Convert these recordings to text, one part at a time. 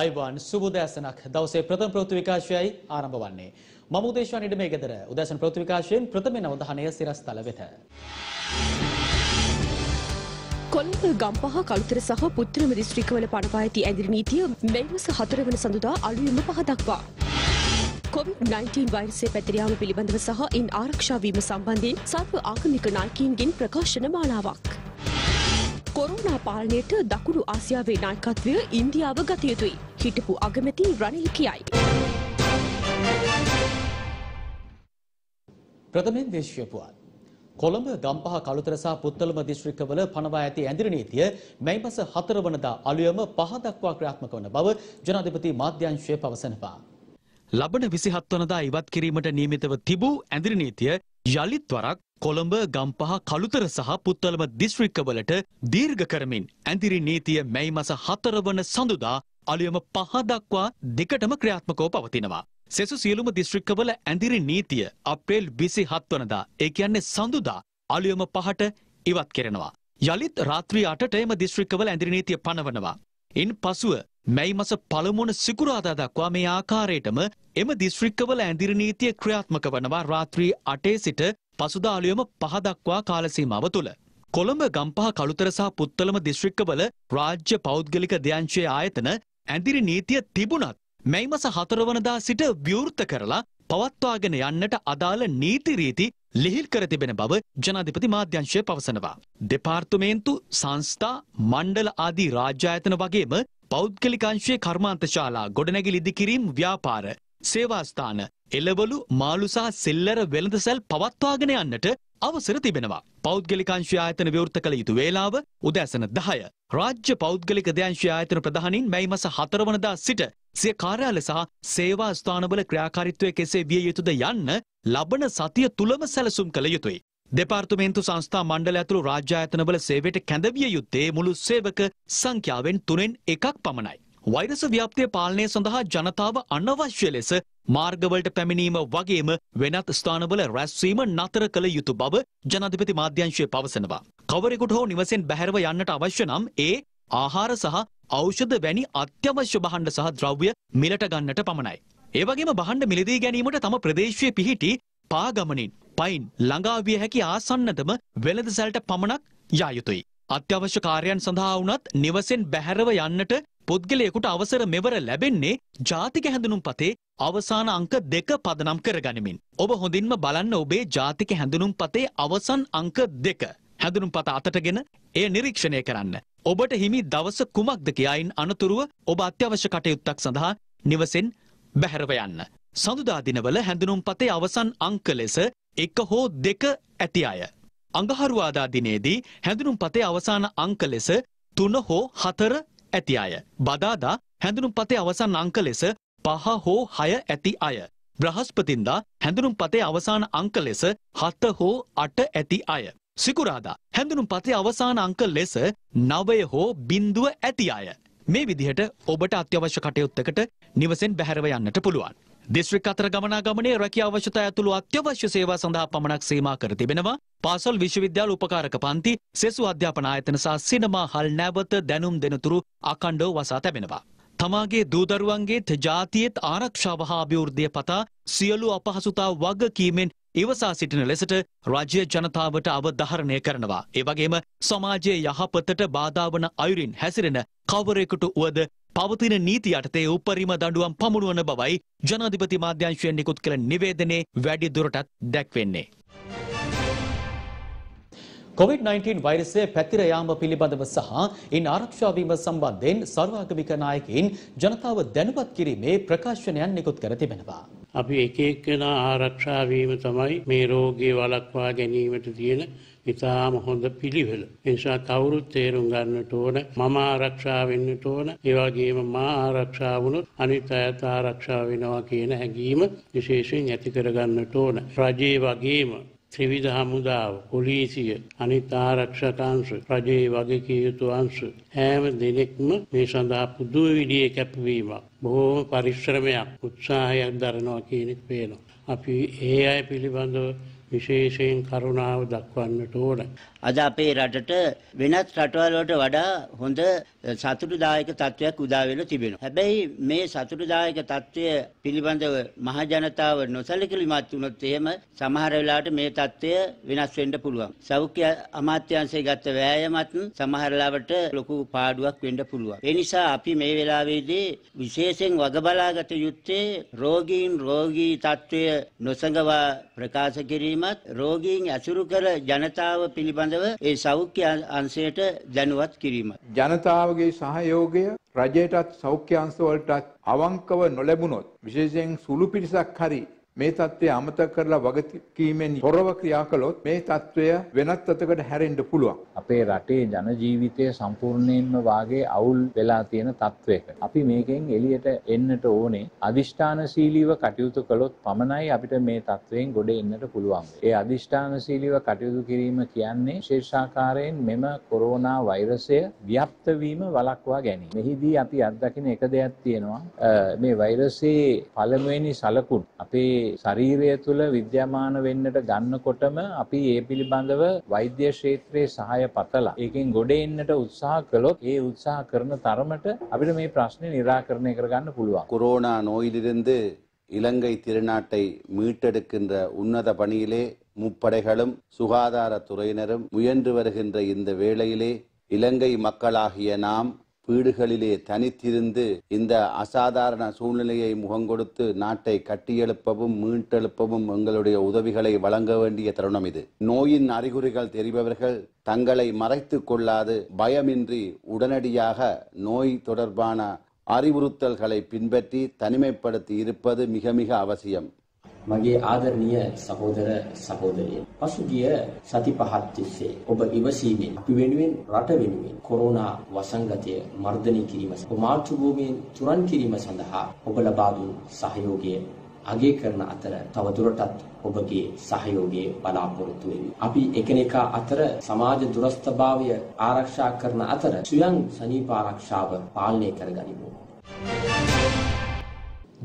අයිබාන් සුබ උදෑසනක් දවසේ ප්‍රථම ප්‍රවෘත්ති විකාශයයි ආරම්භ වන්නේ. මම උදේශවන් ඉඩමේ ගෙදර උදෑසන ප්‍රවෘත්ති විකාශයෙන් ප්‍රථම නවධානය සිරස්තල වෙත. කොළඹ ගම්පහ කළුතර සහ පුත්‍රම දිස්ත්‍රික්කවල පනවා ඇති ඇදිරි නීතිය මේ මාස 4 වන සඳුදා අලුයම පහදක්වා. COVID-19 වෛරසය පැතිර යාම පිළිබඳව සහ ඉන් ආරක්ෂා වීම සම්බන්ධයෙන් සර්ව ආගමික නායකයින්ගෙන් ප්‍රකාශන මාලාවක්. කොරුණා පාලනයට දකුණු ආසියාවේ නායකත්වය ඉන්දියාව ගත යුතුයි. හිටපු අගමැති රනිල් කියයි. ප්‍රථමයෙන් දේශීය පුවත්. කොළඹ ගම්පහ කළුතර සහ පුත්තලම දිස්ත්‍රික්කවල පනවා ඇති ඇඳිරි නීතිය මැයි මස 4 වනදා අලුයම 5 දක්වා ක්‍රියාත්මක වන බව ජනාධිපති මාධ්‍යංශය පවසනවා. ලබන විසිහත් වනදා ඉවත් කිරීමට නියමිතව තිබූ ඇඳිරි නීතිය යළිත් වරක් කොළඹ ගම්පහ කළුතර සහ පුත්තලම දිස්ත්‍රික්කවලට දීර්ඝ කරමින් ඇඳිරි නීතිය මැයි මස හතරවන සඳුදා අලුයම පහදක්වා දෙකටම ක්‍රියාත්මකෝ පවතිනවා. සෙසු සියලුම දිස්ත්‍රික්කවල ඇඳිරි නීතිය අප්‍රේල් විසි හත්වනදා ඒ කියන්නේ සඳුදා අලුයම පහට ඉවත් කෙරෙනවා. යළිත් රාත්‍රී අටට එම දිස්ත්‍රික්කවල ඇඳිරි නීතිය පනවනවා. ඉන් පසුව මැයි මස පළමුවන සිකුරාදා දක්වා මේ ආකාරයටම එම දිස්ත්‍රික්කවල ඇඳිරි නීතිය ක්‍රියාත්මක වනවා රාත්‍රී 8 සිට පසුදාලියම 5 දක්වා කාල සීමාව තුළ. කොළඹ ගම්පහ කළුතර සහ පුත්තලම දිස්ත්‍රික්කවල රාජ්‍ය පෞද්ගලික දෙයංශයේ ආයතන ඇඳිරි නීතිය තිබුණත් මැයි මස 4 වනදා සිට විවෘත කරලා පවත්වාගෙන යන්නට අදාළ නීති රීති ලිහිල් කර තිබෙන බව ජනාධිපති මාධ්‍යංශය පවසනවා. දෙපාර්තමේන්තු සංස්ථා මණ්ඩල ආදී රාජ්‍යායතන වගේම පෞද්ගලිකංශයේ කර්මාන්තශාලා ගොඩනැගිලි ඉදිකිරීම් ව්‍යාපාර සේවාස්ථාන එළවලු මාළු සහ සෙල්ලර වෙළඳසැල් පවත්වාගෙන යන්නට අවසර තිබෙනවා. පෞද්ගලිකංශය ආයතන විවෘත කළ යුතු වේලාව උදෑසන 10. රාජ්‍ය පෞද්ගලික දෙංශය ආයතන ප්‍රධානින් මැයි මස 4 වනදා සිට සිය කාර්යාල සහ සේවා ස්ථානවල ක්‍රියාකාරිත්වය කෙසේ විය යුතුද යන්න ලබන සතිය තුළම සැලසුම් කළ යුතුයි. දෙපාර්තමේන්තු සංස්ථා මණ්ඩල ඇතුළු රාජ්‍යායතනවල සේවයට කැඳවිය යුත්තේ මුළු සේවක සංඛ්‍යාවෙන් තුනෙන් එකක් පමණයි. වෛරස ව්‍යාප්තිය පාලනය සඳහා ජනතාව අනවශ්‍ය ලෙස මාර්ගවලට පැමිණීම වගේම වෙනත් ස්ථානවල රැස්වීම නතර කළ යුතු බව ජනාධිපති මාධ්‍යංශය පවසනවා. කවරෙකුට හෝ නිවසෙන් බැහැරව යන්නට අවශ්‍ය නම් ඒ ආහාර සහ ඖෂධ වැනි අත්‍යවශ්‍ය බහණ්ඩ සහ ද්‍රව්‍ය මිලට ගන්නට පමණයි. ඒ වගේම බහණ්ඩ මිලදී ගැනීමට තම ප්‍රදේශයේ පිහිටි පාගමනින් පයින් ළඟා විය හැකි ආසන්නතම වෙළඳ සැලට පමණක් යා යුතුයි. අත්‍යවශ්‍ය කාර්යයන් සඳහා වුණත් නිවසෙන් බැහැරව යන්නට පුද්ගලයෙකුට අවසර මෙවර ලැබෙන්නේ ජාතික හැඳුනුම්පතේ අවසාන අංක දෙක පදනම් කරගනිමින්. ඔබ හොඳින්ම බලන්න ඔබේ ජාතික හැඳුනුම්පතේ අවසන් අංක දෙක. හැඳුනුම්පත අතටගෙන එය නිරීක්ෂණය කරන්න. ඔබට හිමි දවස කුමක්ද කියයින් අනතුරුව ඔබ අත්‍යවශ්‍ය කටයුත්තක් සඳහා නිවසෙන් බැහැරව යන්න. සඳුදා දිනවල හැඳුනුම් පතේ අවසන් අංක ලෙස එක හෝ දෙක ඇති අය. අඟහරුවාදා දිනේදී හැඳුනුම් පතේ අවසාන අංක ලෙස තුන හෝ හතර ඇති අය. බදාදා හැඳුනුම් පතේ අවසන් අංක ලෙස පහ හෝ හය ඇති අය. බ්‍රහස්පතින්දා හැඳුනුම් පතේ අවසාන අංක ලෙස හත හෝ අට ඇති අය. සිකුරාදා හැඳුනුම් පතේ අවසාන අංක ලෙස නවය හෝ බින්දුව ඇති අය. මේ විදිහට ඔබට අත්‍යවශ්‍ය කටයුත්තකට නිවසෙන් බැහැරව යන්නට පුළුවන්. දිස්ත්‍රික් අතර ගමනාගමනයේ රැකියා අවශ්‍යතා ඇතුළු අත්‍යවශ්‍ය සේවා සඳහා පමණක් සීමා කර තිබෙනවා. පාසල් විශ්වවිද්‍යාල උපකාරක පන්ති, සෙසු අධ්‍යාපන ආයතන සහ සිනමා හල් නැවත දැනුම් දෙනතුරු අඛණ්ඩව වසා තැබෙනවා. තමාගේ දූදරුවන්ගේත් ජාතියෙත් ආරක්ෂාව හා අභිවෘද්ධිය පතා සියලු අපහසුතා වගකීමෙන් ඉවසා සිටින ලෙසට රජය ජනතාවට අවධාරණය කරනවා. ඒවගේම සමාජයේ යහපතට බාධාවන අයුරින් හැසිරෙන කවරෙකුට වුවද පවතින නීති යටතේ උපරිම දඩුවම් පමුණුවන බවයි ජනාධිපති මාධ්‍යංශයෙන් නිකුත් කළ නිවේදනේ වැඩි දුරටත් දැක්වෙන්නේ. COVID-19 වෛරසය පැතිර යාම පිළිබඳව සහ ඉන් ආරක්ෂා වීම සම්බන්ධයෙන් සර්වාගමික නායකයින් ජනතාව දැනුවත් කිරීමේ ප්‍රකාශනයන් නිකුත් කර තිබෙනවා. අපි එක එක්කෙනා ආරක්ෂා වීම තමයි මේ රෝගය වළක්වා ගැනීමට තියෙන ඉතාම හොඳ පිළිවෙල. එනිසා කවුරුත් තේරුම් ගන්නට ඕන මම ආරක්ෂා වෙන්නට ඕන ඒ වගේම මා ආරක්ෂා වුණොත් අනිත් අයත් ආරක්ෂා වෙනවා කියන හැඟීම විශේෂයෙන් ඇති කර ගන්නට ඕන. රජයේ වගේම ත්‍රිවිධ හමුදාව පොලිසිය අනිත් ආරක්ෂකංශ රජයේ වගකිය යුතු අංශ හැම දෙනෙක්ම මේ සඳහා පුදුම විදිහේ කැපවීමක් බොහෝම පරිශ්‍රමයක් උත්සාහයක් දරනවා කියන එක පේනවා. අපි ඒ අය පිළිබඳව විශේෂයෙන් කරුණාව දක්වන්නට ඕන. අද අපේ රටට වෙනත් රටවල්වලට වඩා හොඳ සතුටුදායක තත්ත්වයක් උදා වෙලා තිබෙනවා. හැබැයි මේ සතුටුදායක තත්ත්වය පිළිබඳව මහජනතාව නොසලකලිමත් වුණොත් එහෙම සමහර වෙලාවට මේ තත්ත්වය වෙනස් වෙන්න පුළුවන්. සෞඛ්‍ය අමාත්‍යාංශය ගත්ත වෑයමත් සමහර ලාවට ලොකු පාඩුවක් වෙන්න පුළුවන්. ඒ නිසා අපි මේ වෙලාවේදී විශේෂයෙන් වග බලාගත යුත්තේ රෝගීන් රෝගී තත්ත්වය නොසඟවා ප්‍රකාශ කිරීම මට්ටමත් රෝගීන් ඇසුරු කර ජනතාව පිළිබඳව ඒ සෞඛ්‍ය අංශයට දැනුවත් කිරීම. ජනතාවගේ සහයෝගය රජයටත් සෞඛ්‍ය අංශවලටත් අවංකව නොලැබුණොත් විශේෂයෙන් සුළු පිරිසක් හරි මේ தත්ත්වය අමතක කරලා වගකීමෙන් හොරව ක්‍රියා කළොත් මේ தත්ත්වය වෙනත් අතකට හැරෙන්න පුළුවන්. අපේ රටේ ජන ජීවිතය සම්පූර්ණයෙන්ම වාගේ අවුල් වෙලා තියෙන தත්වයක. අපි මේකෙන් එළියට එන්නට ඕනේ. අදිෂ්ඨානශීලීව කටයුතු කළොත් පමණයි අපිට මේ தත්වයෙන් ගොඩ එන්නට පුළුවන්. ඒ අදිෂ්ඨානශීලීව කටයුතු කිරීම කියන්නේ ශේෂාකාරයෙන් මෙම කොරෝනා වෛරසය ව්‍යාප්ත වීම වළක්වා ගැනීම. මෙහිදී අපි අත්දකින එක දෙයක් තියෙනවා. මේ වෛරසයේ පළමුවෙනි සලකුණු අපේ ශරීරය තුළ විද්‍යමාන වෙන්නට ගන්නකොටම අපි ඒ පිළිබඳව වෛද්‍ය ක්ෂේත්‍රයේ සහාය පතලා ඒකෙන් ගොඩ එන්නට උත්සාහ කළොත් ඒ උත්සාහ කරන තරමට අපිට මේ ප්‍රශ්නේ निराකරණය කරගන්න පුළුවන්. கொரோனா நோயிலிருந்து இலங்கை திருநாட்டை மீட்டெடுக்கின்ற உன்னத பணியிலே முப்படைகளும் சுகாதாரத்துறையினரும் முயன்று வருகின்ற இந்த வேளையிலே இலங்கை மக்களாகிய நாம் வீடுகளிலே தனித்திருந்து இந்த அசாதாரண சூழ்நிலையை முகங்கொடுத்து நாட்டை கட்டியெழுப்பவும் மீட்டெழுப்பவும் எங்களுடைய உதவிகளை வழங்க வேண்டிய தருணம் இது நோயின் அறிகுறிகள் தெரிபவர்கள் தங்களை மறைத்து கொள்ளாது பயமின்றி உடனடியாக நோய் தொடர்பான அறிவுறுத்தல்களை பின்பற்றி தனிமைப்படுத்தி இருப்பது மிக மிக அவசியம் මගේ ආදරණීය සහෝදර සහෝදරියන් පසුගිය සති පහක් තිස්සේ ඔබ ඉවසීමෙන් අපි වෙනුවෙන් රට වෙනුවෙන් කොරෝනා වසංගතය මර්ධනය කිරීම සහ මාතෘභූමියෙන් තුරන් කිරීම සඳහා ඔබ ලබා දුන් සහයෝගය අගය කරන අතර තවදුරටත් ඔබගේ සහයෝගයේ බලාපොරොත්තු වෙමි. අපි එකිනෙකා අතර සමාජ දුරස්ථභාවය ආරක්ෂා කරන අතර ස්වයං සනීප ආරක්ෂාව පාලනය කරගනිමු. Thank you.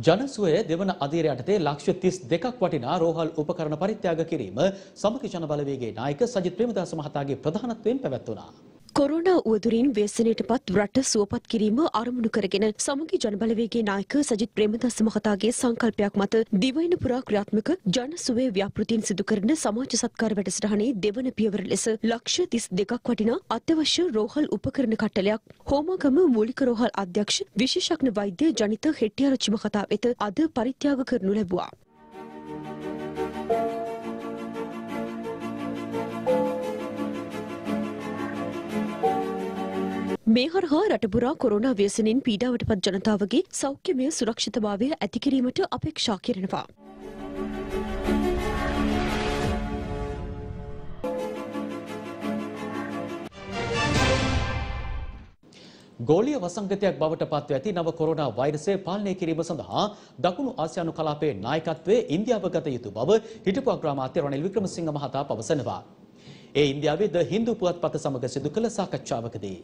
ජනසුවය දෙවන අධීර යටතේ ලක්ෂ 32ක් වටිනා රෝහල් උපකරණ පරිත්‍යාග කිරීම සමගි ජනබලවේගයේ නායක සජිත් ප්‍රේමදාස මහතාගේ ප්‍රධානත්වයෙන් පැවැත්වුණා. කොරුණා උවදුරින් ව්‍යසනයට පත් රට සුවපත් කිරීම අරමුණු කරගෙන සමගි ජනබලවේගේ නායක සජිත් ප්‍රේමදස්ස මහතාගේ සංකල්පයක් මත දිවයින පුරා ක්‍රියාත්මක ජන සුවේ ව්‍යාපෘතින් සිදු කරන සමාජ සත්කාර වැඩසටහනේ දෙවන පියවර ලෙස ලක්ෂ තිස් දෙකක් වටිනා අත්‍යවශ්‍ය රෝහල් උපකරණ කට්ටලයක් හෝමාගම මූලික රෝහල් අධ්‍යක්ෂ විශේෂඥ වෛද්‍ය ජනිත හෙට්ටිආරච්චි මහතා වෙත අද පරිත්‍යාග කරනු ලැබුවා. මේ හරහා රටපුරා කොරුණා ව්‍යසනින් පීඩාවට පත් ජනතාවගේ සෞඛ්‍යමය සුරක්ෂිතභාවය ඇතිකිරීමට අපේක්ෂා කරනවා. ගෝලිය වසංගතයක් බවට පත්ව ඇති නව කොරෝනා වෛරසය පාලනය කිරීම සඳහා දකුණු ආසියානු කලාපයේ නායකත්වයේ ඉන්දියාව ගත යුතු බව හිටපු අග්‍රාමාත්‍ය රනිල් වික්‍රමසිංහ මහතා පවසනවා. ඒ ඉන්දියාවේ ද හින්දු පුවත්පත සමග සිදු කළ සාකච්ඡාවකදී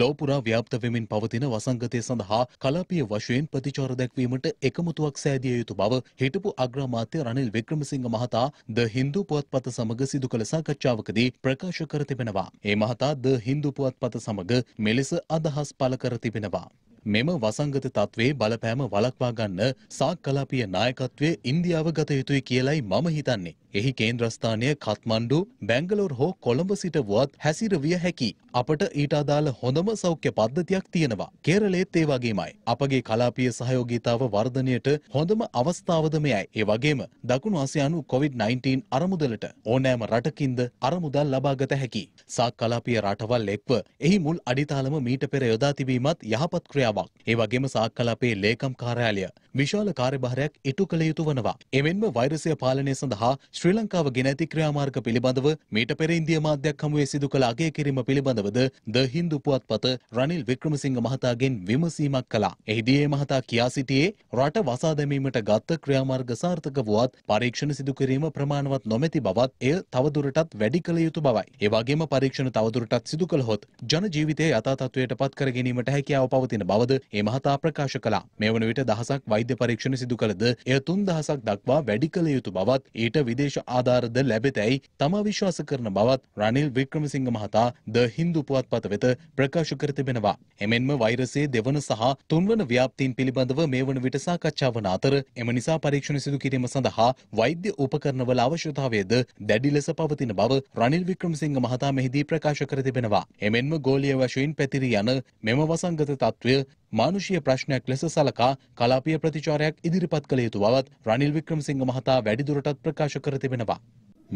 ලෝපුරා ව්‍යාප්ත වෙමින් පවතින වසංගතය සඳහා කලාපීය වශයෙන් ප්‍රතිචාර දැක්වීමට එකමුතුවක් සෑදිය යුතු බව හිටපු අග්‍රාමාත්‍ය රනිල් වික්‍රමසිංහ මහතා ද හින්දු පුවත්පත සමග සිදු කළ සාකච්ඡාවකදී ප්‍රකාශ කර තිබෙනවා. ඒ මහතා ද හින්දු පුවත්පත සමග මෙලෙස අදහස් පළ කර තිබෙනවා. මෙම වසංගත තත්වේ බලපෑම වලක්වා ගන්න සාක් කලාපිය නායකත්වය ඉන්දියාව ගත යුතුයි කියලයි මම හිතන්නේ. එහි කේන්ද්‍රස්ථානය කත්මණ්ඩු බැංගලෝර් හෝ කොළඹ සිට වුවත් හැසිරවිය හැකි. අපට ඊට අදාළ හොඳම සෞඛ්‍ය පද්ධතියක් තියෙනවා. කේරලේත් ඒ වගේමයි. අපගේ කලාපීය සහයෝගීතාව වර්ධනයට හොඳම අවස්ථාවද මෙයයි. ඒ වගේම දකුණු ආසියානු COVID-19 අරමුදලට ඕනෑම රටකින්ද අරමුදල් ලබාගත හැකි. සාක් කලාපීය රටවල් එක්ව එහි මුල් අඩිතාලම මීට පෙර යොදා තිබීමත් යහපත් ක්‍රියාවක්. ඒ වගේම සාක් කලාපයේ ලේකම් කාර්යාලය විශාල කාර්යභාරයක් ඉටු කළ යුතු වනවා. එමෙන්ම වෛරසය පාලනය සඳහා ශ්‍රී ශ්‍රී ලංකාව ගෙන ඇති ක්‍රියාමාර්ග පිළිබඳව මීට පෙර ඉන්දිය මාධ්‍යයක් හමුවේ සිදු කළ අගය කිරීම පිළිබඳවද ද හින්දු පුවත්පත රනිල් වික්‍රමසිංහ මහතාගෙන් විමසීමක් කළා. එහිදී ඒ මහතා කියා සිටියේ රට වසා දැමීමට ගත්ත ක්‍රියාමාර්ග සාර්ථක වුවත් පරීක්ෂණ සිදු කිරීම ප්‍රමාණවත් නොමැති බවත් එය තවදුරටත් වැඩි කළ යුතු බවයි. ඒ වගේම පරීක්ෂණ තවදුරටත් සිදු කළහොත් ජන ජීවිතය යථා තත්ත්වයට පත් කර ගැනීමට හැකියාව පවතින බවද ඒ මහතා ප්‍රකාශ කළා. මේ වන විට දහසක් වෛද්‍ය පරීක්ෂණ සිදු කළද එය තුන් දහසක් දක්වා වැඩි කළ යුතු බවත් ඊට විදේශ විශේෂ ආධාරද ලැබෙතැයි තමා විශ්වාස කරන බවත් රනිල් වික්‍රමසිංහ මහතා ද හින්දු පුවත්පත වෙත ප්‍රකාශ කර තිබෙනවා. එමෙන්ම වෛරසයේ දෙවන සහ තුන්වන ව්‍යාප්තීන් පිළිබඳව මේ වන විට සාකච්ඡා වන අතර එම නිසා පරීක්ෂණ සිදු කිරීම සඳහා වෛද්‍ය උපකරණවල අවශ්‍යතාවයද දැඩි ලෙස පවතින බව රනිල් වික්‍රමසිංහ මහතා මෙහිදී ප්‍රකාශ කර තිබෙනවා. එමෙන්ම ගෝලීය වශයෙන් පැතිරී යන මෙම වසංගත තත්ත්වය මානුෂීය ප්‍රශ්නයක් ලෙස සලකා කලාපීය ප්‍රතිචාරයක් ඉදිරිපත් කළ යුතු බවත් රනිල් වික්‍රමසිංහ මහතා වැඩිදුරටත් ප්‍රකාශ කර කර තිබෙනවා.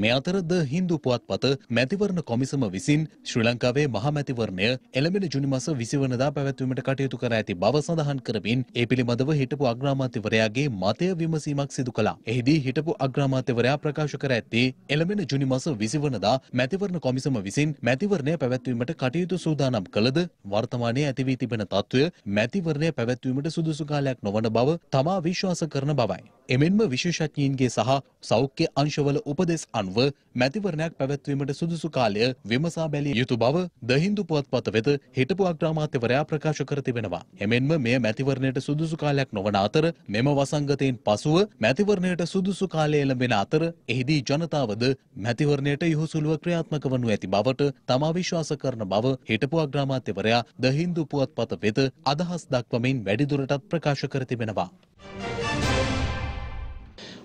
මේ අතර ද හින්දු පුවත්පත මැතිවරණ කොමිසම විසින් ශ්‍රී ලංකාවේ මහමැතිවරණය එළඹෙන ජුනි මස 20 වෙනිදා පැවැත්වීමට කටයුතු කර ඇති බව සඳහන් කරමින් ඒ පිළිබඳව හිටපු අග්‍රාමාත්‍යවරයාගේ මතය විමසීමක් සිදු කළා. එහිදී හිටපු අග්‍රාමාත්‍යවරයා ප්‍රකාශ කර ඇත්තේ එළඹෙන ජුනි මස 20 වෙනිදා මැතිවරණ කොමිසම විසින් මැතිවරණය පැවැත්වීමට කටයුතු සූදානම් කළද වර්තමානයේ ඇති වී තිබෙන තත්ත්වය මැතිවරණය පැවැත්වීමට සුදුසු කාලයක් නොවන බව තමා විශ්වාස කරන බවයි. එමෙන්ම විශේෂඥීන්ගේ සහ සෞඛ්‍ය අංශවල උපදෙස් අනුව මැතිවරණයක් පැවැත්වීමට සුදුසු කාලය විමසා බැලිය යුතු බව ද හින්දු පුවත්පත වෙත හිටපු අග්‍රාමාත්‍යවරයා ප්‍රකාශ කර තිබෙනවා. එමෙන්ම මෙය මැතිවරණයට සුදුසු කාලයක් නොවන අතර මෙම වසංගතයෙන් පසුව මැතිවරණයට සුදුසු කාලය එළඹෙන අතර එහිදී ජනතාවද මැතිවරණයට යොහුසුලුව ක්‍රියාත්මක වනු ඇති බවට තමා විශ්වාස කරන බව හිටපු අග්‍රාමාත්‍යවරයා ද හින්දු පුවත්පත වෙත අදහස් දක්වමින් වැඩිදුරටත් ප්‍රකාශ කර තිබෙනවා.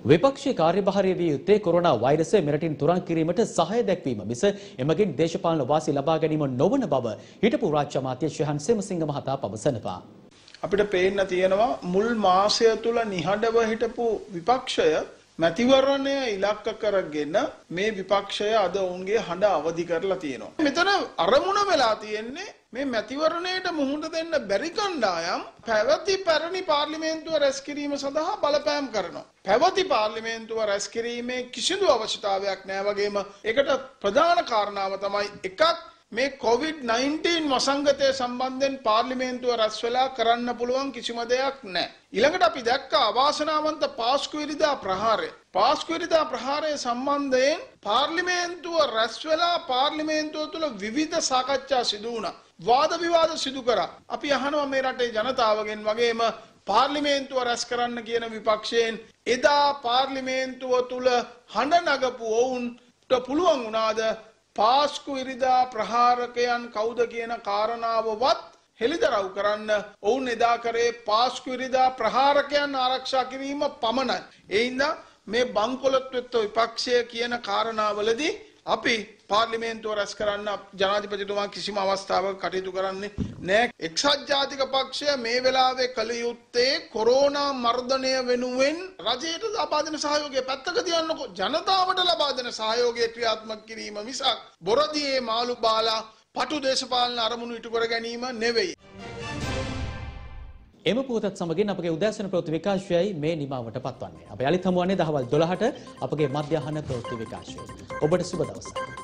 විපක්ෂයේ කාර්යභාරය විය යුත්තේ කොරෝනා වෛරසය මෙරටින් තුරන් කිරීමට සහාය දැක්වීම මිස එමගින් දේශපාලන වාසි ලබා ගැනීම නොවන බව හිටපු රාජ්‍ය අමාත්‍ය ශිහන් සෙමසිංහ මහතා පවසනවා. අපිට පේන්න තියෙනවා මුල් මාසය තුල නිහඬව හිටපු විපක්ෂය මැතිවරණය ඉලක්ක කරගෙන මේ විපක්ෂය අද ඔවුන්ගේ හඬ අවදි කරලා තියෙනවා. මෙතන අරමුණ වෙලා තියෙන්නේ මේ මැතිවරණයට මුහුණ දෙන්න බැරි කණ්ඩායම් පැවති පැරණි පාර්ලිමේන්තුව රැස් කිරීම සඳහා බලපෑම් කරනවා. පැවති පාර්ලිමේන්තුව රැස් කිරීමේ කිසිදු අවශ්‍යතාවයක් නැහැ වගේම ඒකට ප්‍රධාන කාරණාව තමයි එකක් මේ COVID-19 වසංගතය සම්බන්ධයෙන් පාර්ලිමේන්තුව රැස් වෙලා කරන්න පුළුවන් කිසිම දෙයක් නැහැ. ඊළඟට අපි දැක්කා අවාසනාවන්ත පාස්කුවිරිදා ප්‍රහාරය. පාස්කුවිරිදා ප්‍රහාරය සම්බන්ධයෙන් පාර්ලිමේන්තුව රැස් වෙලා පාර්ලිමේන්තුව තුළ විවිධ සාකච්ඡා සිදු වුණා. වාද විවාද සිදු කරා. අපි අහනවා මේ රටේ ජනතාවගෙන් වගේම පාර්ලිමේන්තුව රැස් කරන්න කියන විපක්ෂයෙන් එදා පාර්ලිමේන්තුව තුළ හඬ නගපු ඔවුන්ට පුළුවන් වුණාද පාස්කු ඉරිදා ප්‍රහාරකයන් කවුද කියන කාරණාවවත් හෙළිදරව් කරන්න ඔවුන් එදා කරේ පාස්කු ඉරිදා ප්‍රහාරකයන් ආරක්ෂා කිරීම පමණයි. ඒ හින්දා මේ බංකොලොත් වෙත්ත විපක්ෂය කියන කාරණාවලදී අපි පාර්ලිමේන්තුව රැස් කරන්න ජනාධිපතිතුමා කිසිම අවස්ථාවක කටයුතු කරන්නේ නැහැ. එක්සත් ජාතික පක්ෂය මේ වෙලාවේ කළ යුත්තේ කොරෝනා මර්ධනය වෙනුවෙන් රජයට ලබා දෙන සහයෝගය පැත්තක තියන්නකෝ ජනතාවට ලබා දෙන සහයෝගය ක්‍රියාත්මක කිරීම මිසක් බොරදියේ මාළු බාලා පටු දේශපාලන අරමුණු ඉටු කර ගැනීම නෙවෙයි. එම පුවතත් සමගින් අපගේ උදෑසන ප්‍රවෘත්ති විකාශයයි මේ නිමාවට පත්වන්නේ. අපි අලි තමුවන්නේ දහවල් 12ට අපගේ මධ්‍යහන ප්‍රවෘත්ති විකාශය. ඔබට සුබ දවසක්.